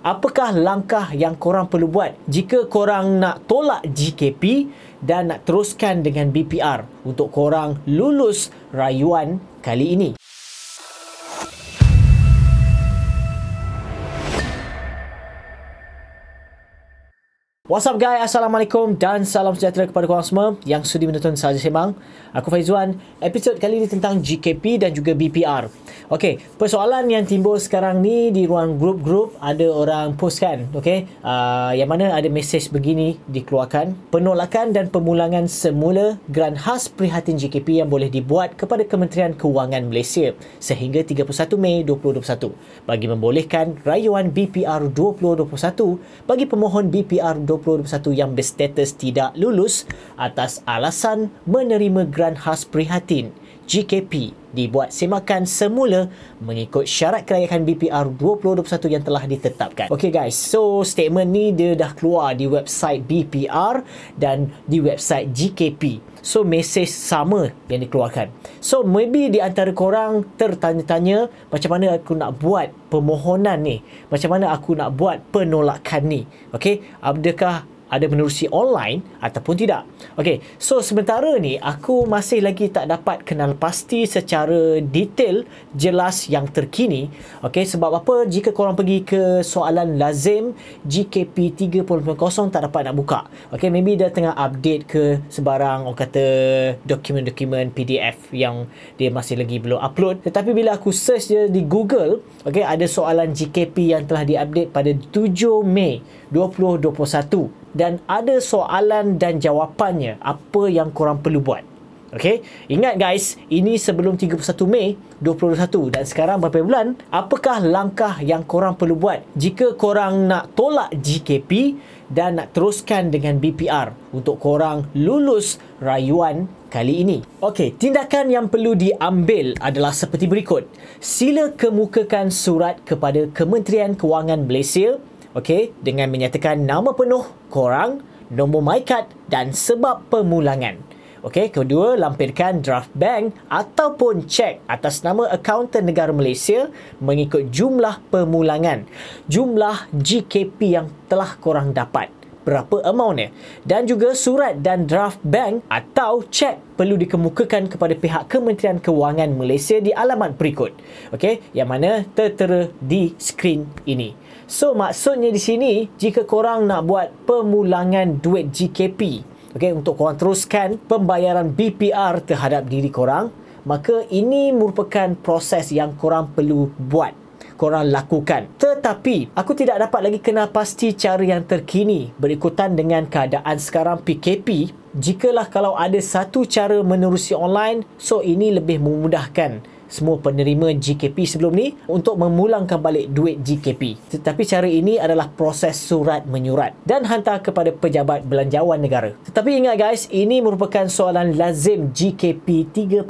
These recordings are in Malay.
Apakah langkah yang korang perlu buat jika korang nak tolak GKP dan nak teruskan dengan BPR untuk korang lulus rayuan kali ini? What's up guys, Assalamualaikum dan salam sejahtera kepada korang semua yang sudi menonton sahaja sembang. Aku Faizwan. episod kali ini tentang GKP dan juga BPR. Okey, persoalan yang timbul sekarang ni di ruang grup-grup ada orang post kan, okey. Uh, ah, yang mana ada mesej begini dikeluarkan. Penolakan dan pemulangan semula grant khas prihatin GKP yang boleh dibuat kepada Kementerian Kewangan Malaysia sehingga 31 Mei 2021 bagi membolehkan rayuan BPR 2021 bagi pemohon BPR 2021 2021 yang berstatus tidak lulus atas alasan menerima grant khas prihatin GKP dibuat semakan semula mengikut syarat kelayakan BPR 2021 yang telah ditetapkan. Okay guys, so statement ni dia dah keluar di website BPR dan di website GKP. So message sama yang dikeluarkan. So maybe di antara korang tertanya-tanya macam mana aku nak buat permohonan ni? Macam mana aku nak buat penolakan ni? Okay, adakah ada menerusi online ataupun tidak. Okey, so sementara ni aku masih lagi tak dapat kenal pasti secara detail jelas yang terkini. Okey, sebab apa? Jika korang pergi ke soalan lazim GKP 3.0 tak dapat nak buka. Okey, maybe dia tengah update ke sebarang orang kata dokumen-dokumen PDF yang dia masih lagi belum upload. Tetapi bila aku search dia di Google, okey, ada soalan GKP yang telah diupdate pada 7 Mei 2021 dan ada soalan dan jawapannya apa yang korang perlu buat. okay? ingat guys, ini sebelum 31 Mei 2021 dan sekarang berapa bulan? Apakah langkah yang korang perlu buat jika korang nak tolak GKP dan nak teruskan dengan BPR untuk korang lulus rayuan kali ini? Okey, tindakan yang perlu diambil adalah seperti berikut. Sila kemukakan surat kepada Kementerian Kewangan Malaysia okey dengan menyatakan nama penuh korang nombor MyCard dan sebab pemulangan okey kedua lampirkan draft bank ataupun cek atas nama akaunter negara Malaysia mengikut jumlah pemulangan jumlah GKP yang telah korang dapat berapa amountnya dan juga surat dan draft bank atau cek perlu dikemukakan kepada pihak Kementerian Kewangan Malaysia di alamat berikut okey yang mana tertera di skrin ini so maksudnya di sini jika korang nak buat pemulangan duit GKP okey untuk korang teruskan pembayaran BPR terhadap diri korang maka ini merupakan proses yang korang perlu buat korang lakukan. Tetapi, aku tidak dapat lagi kenal pasti cara yang terkini berikutan dengan keadaan sekarang PKP jikalah kalau ada satu cara menerusi online so ini lebih memudahkan semua penerima GKP sebelum ni untuk memulangkan balik duit GKP. Tetapi cara ini adalah proses surat menyurat dan hantar kepada pejabat belanjawan negara. Tetapi ingat guys, ini merupakan soalan lazim GKP 3.0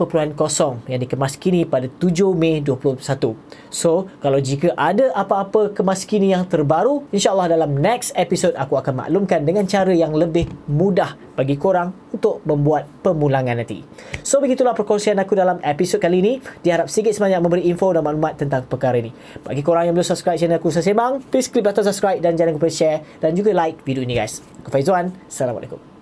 yang dikemas kini pada 7 Mei 2021. So, kalau jika ada apa-apa kemas kini yang terbaru, insyaAllah dalam next episode aku akan maklumkan dengan cara yang lebih mudah bagi korang untuk membuat pemulangan nanti. So, begitulah perkongsian aku dalam episod kali ini. Di diharap sikit sebanyak memberi info dan maklumat tentang perkara ini. Bagi korang yang belum subscribe channel aku Sasebang, please klik button subscribe dan jangan lupa share dan juga like video ini guys. Aku Faizuan, Assalamualaikum.